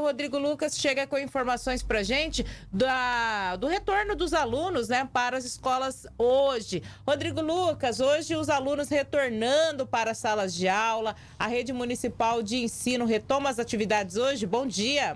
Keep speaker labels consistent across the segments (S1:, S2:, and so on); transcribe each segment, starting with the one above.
S1: O Rodrigo Lucas chega com informações para gente da, do retorno dos alunos né, para as escolas hoje. Rodrigo Lucas, hoje os alunos retornando para as salas de aula, a rede municipal de ensino retoma as atividades hoje. Bom dia.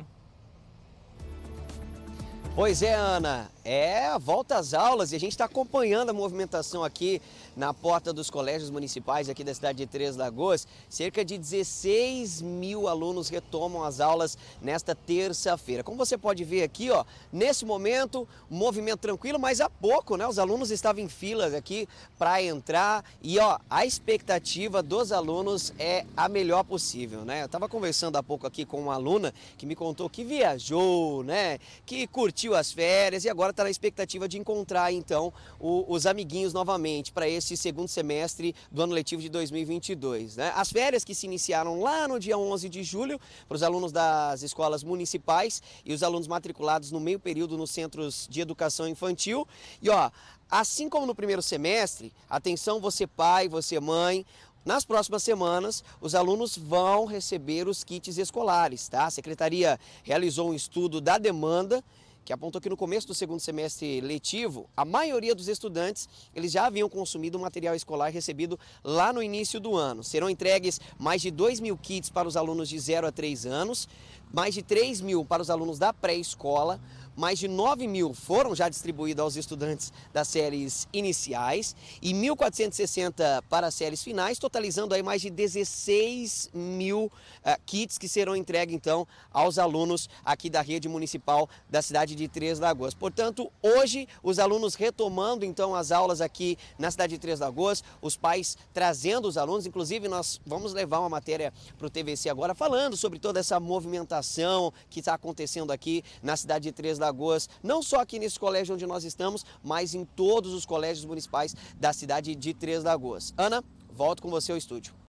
S2: Pois é, Ana. É a volta às aulas e a gente está acompanhando a movimentação aqui na porta dos colégios municipais aqui da cidade de Três Lagoas. Cerca de 16 mil alunos retomam as aulas nesta terça-feira. Como você pode ver aqui, ó, nesse momento, movimento tranquilo, mas há pouco, né? Os alunos estavam em filas aqui para entrar e ó, a expectativa dos alunos é a melhor possível, né? Eu estava conversando há pouco aqui com uma aluna que me contou que viajou, né? Que curtiu as férias e agora está na expectativa de encontrar então o, os amiguinhos novamente para esse segundo semestre do ano letivo de 2022. Né? As férias que se iniciaram lá no dia 11 de julho para os alunos das escolas municipais e os alunos matriculados no meio período nos centros de educação infantil. E ó, assim como no primeiro semestre, atenção você pai, você mãe, nas próximas semanas, os alunos vão receber os kits escolares, tá? A secretaria realizou um estudo da demanda que apontou que no começo do segundo semestre letivo, a maioria dos estudantes eles já haviam consumido o material escolar recebido lá no início do ano. Serão entregues mais de 2 mil kits para os alunos de 0 a 3 anos, mais de 3 mil para os alunos da pré-escola, mais de 9 mil foram já distribuídos aos estudantes das séries iniciais e 1.460 para as séries finais, totalizando aí mais de 16 mil uh, kits que serão entregues então aos alunos aqui da rede municipal da cidade de Três Lagoas. Portanto, hoje os alunos retomando então as aulas aqui na cidade de Três Lagoas, os pais trazendo os alunos, inclusive nós vamos levar uma matéria para o TVC agora falando sobre toda essa movimentação que está acontecendo aqui na cidade de Três Lagoas Alagoas, não só aqui nesse colégio onde nós estamos, mas em todos os colégios municipais da cidade de Três Lagoas. Ana, volto com você ao estúdio.